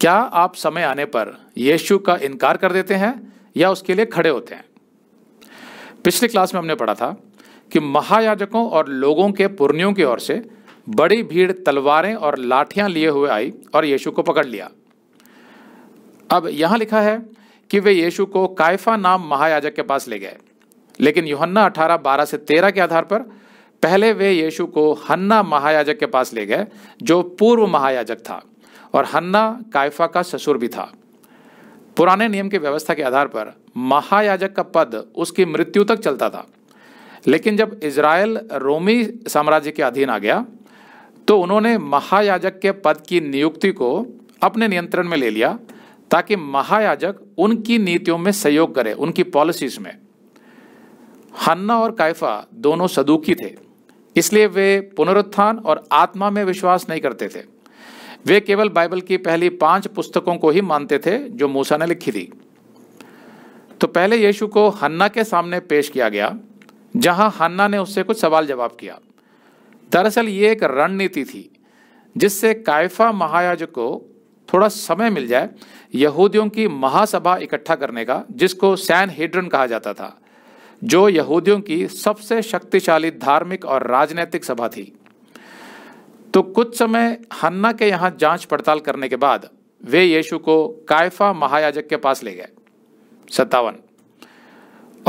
क्या आप समय आने पर यीशु का इनकार कर देते हैं या उसके लिए खड़े होते हैं पिछली क्लास में हमने पढ़ा था कि महायाजकों और लोगों के पुर्णियों की ओर से बड़ी भीड़ तलवारें और लाठियां लिए हुए आई और यीशु को पकड़ लिया अब यहां लिखा है कि वे यीशु को कायफा नाम महायाजक के पास ले गए लेकिन योहन्ना अठारह बारह से तेरह के आधार पर पहले वे यीशु को हन्ना महायाजक के पास ले गए जो पूर्व महायाजक था और हन्ना कायफा का ससुर भी था पुराने नियम की व्यवस्था के आधार पर महायाजक का पद उसकी मृत्यु तक चलता था लेकिन जब इसराइल रोमी साम्राज्य के अधीन आ गया तो उन्होंने महायाजक के पद की नियुक्ति को अपने नियंत्रण में ले लिया ताकि महायाजक उनकी नीतियों में सहयोग करे उनकी पॉलिसीज में हन्ना और कायफा दोनों सदुकी थे इसलिए वे पुनरुत्थान और आत्मा में विश्वास नहीं करते थे वे केवल बाइबल की पहली पांच पुस्तकों को ही मानते थे जो मूसा ने लिखी थी तो पहले यीशु को हन्ना के सामने पेश किया गया जहां हन्ना ने उससे कुछ सवाल जवाब किया दरअसल ये एक रणनीति थी जिससे कायफा महायाजक को थोड़ा समय मिल जाए यहूदियों की महासभा इकट्ठा करने का जिसको सैन हेड्रन कहा जाता था जो यहूदियों की सबसे शक्तिशाली धार्मिक और राजनैतिक सभा थी तो कुछ समय हन्ना के यहां जांच पड़ताल करने के बाद वे यीशु को कायफा महायाजक के पास ले गए सत्तावन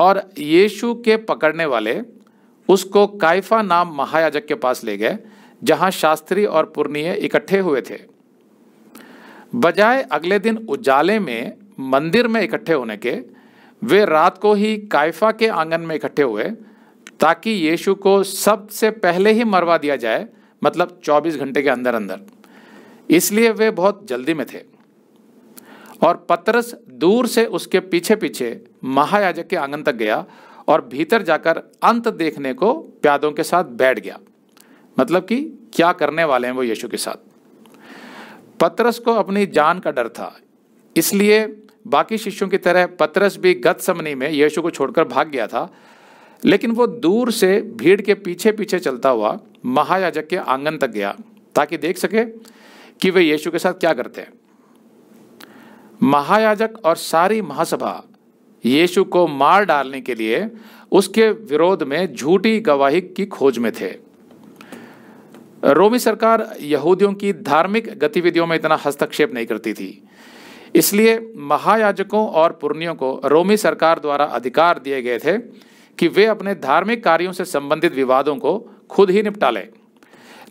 और यीशु के पकड़ने वाले उसको कायफा नाम महायाजक के पास ले गए जहां शास्त्री और पुर्णीय इकट्ठे हुए थे बजाय अगले दिन उजाले में मंदिर में इकट्ठे होने के वे रात को ही कायफा के आंगन में इकट्ठे हुए ताकि यीशु को सबसे पहले ही मरवा दिया जाए मतलब 24 घंटे के अंदर अंदर इसलिए वे बहुत जल्दी में थे और पतरस दूर से उसके पीछे पीछे महायाजक के आंगन तक गया और भीतर जाकर अंत देखने को प्यादों के साथ बैठ गया मतलब कि क्या करने वाले हैं वो यीशु के साथ पतरस को अपनी जान का डर था इसलिए बाकी शिष्यों की तरह पतरस भी गत समनी में यीशु को छोड़कर भाग गया था लेकिन वो दूर से भीड़ के पीछे पीछे चलता हुआ महायाजक के आंगन तक गया ताकि देख सके कि वे यीशु के साथ क्या करते हैं महायाजक और सारी महासभा यीशु को मार डालने के लिए उसके विरोध में झूठी गवाही की खोज में थे रोमी सरकार यहूदियों की धार्मिक गतिविधियों में इतना हस्तक्षेप नहीं करती थी इसलिए महायाजकों और पुर्णियों को रोमी सरकार द्वारा अधिकार दिए गए थे कि वे अपने धार्मिक कार्यों से संबंधित विवादों को खुद ही निपटा लें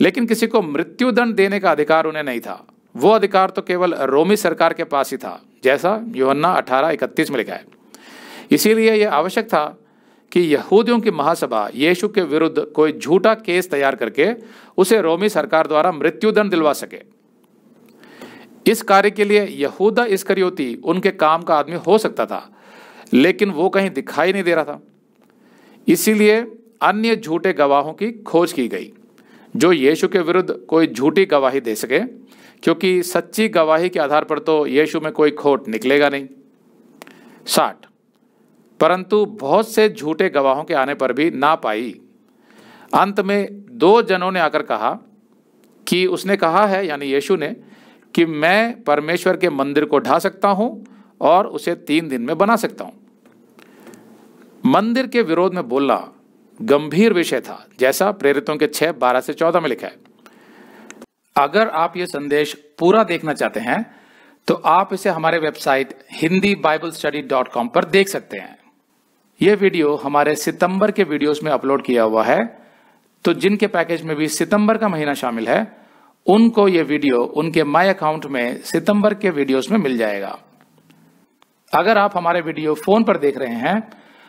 लेकिन किसी को मृत्युदंड देने का अधिकार उन्हें नहीं था वो अधिकार तो केवल रोमी सरकार के पास ही था जैसा योहन्ना अठारह इकतीस में लिखा है इसीलिए यह आवश्यक था कि यहूदियों की महासभा यीशु के विरुद्ध कोई झूठा केस तैयार करके उसे रोमी सरकार द्वारा मृत्युदंड दिलवा सके इस कार्य के लिए यहूदा इस उनके काम का आदमी हो सकता था लेकिन वो कहीं दिखाई नहीं दे रहा था इसीलिए अन्य झूठे गवाहों की खोज की गई जो यीशु के विरुद्ध कोई झूठी गवाही दे सके क्योंकि सच्ची गवाही के आधार पर तो यीशु में कोई खोट निकलेगा नहीं साठ परंतु बहुत से झूठे गवाहों के आने पर भी ना पाई अंत में दो जनों ने आकर कहा कि उसने कहा है यानी यीशु ने कि मैं परमेश्वर के मंदिर को ढा सकता हूँ और उसे तीन दिन में बना सकता हूँ मंदिर के विरोध में बोलना गंभीर विषय था जैसा प्रेरितों के छह बारह से चौदह में लिखा है अगर आप यह संदेश पूरा देखना चाहते हैं तो आप इसे हमारे website Hindi Bible study dot com पर देख सकते हैं यह वीडियो हमारे सितंबर के वीडियोस में अपलोड किया हुआ है तो जिनके पैकेज में भी सितंबर का महीना शामिल है उनको यह वीडियो उनके माई अकाउंट में सितंबर के वीडियोस में मिल जाएगा अगर आप हमारे वीडियो फोन पर देख रहे हैं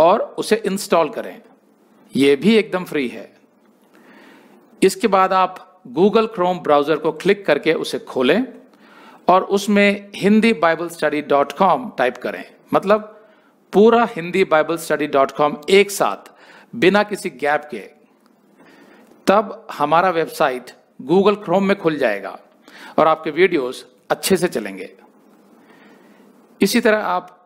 और उसे इंस्टॉल करें यह भी एकदम फ्री है इसके बाद आप गूगल क्रोम ब्राउज़र को क्लिक करके उसे खोलें और उसमें Hindi Bible study dot com type करें मतलब पूरा Hindi Bible study dot com एक साथ बिना किसी गैप के तब हमारा वेबसाइट गूगल क्रोम में खुल जाएगा और आपके वीडियोस अच्छे से चलेंगे इसी तरह आप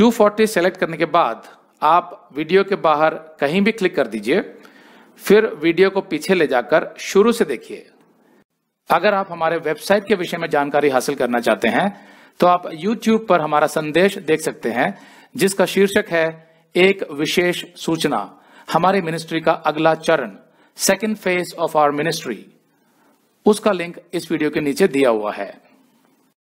240 सेलेक्ट करने के बाद आप वीडियो के बाहर कहीं भी क्लिक कर दीजिए फिर वीडियो को पीछे ले जाकर शुरू से देखिए अगर आप हमारे वेबसाइट के विषय में जानकारी हासिल करना चाहते हैं तो आप YouTube पर हमारा संदेश देख सकते हैं जिसका शीर्षक है एक विशेष सूचना हमारी मिनिस्ट्री का अगला चरण second phase of our ministry उसका लिंक इस वीडियो के नीचे दिया हुआ है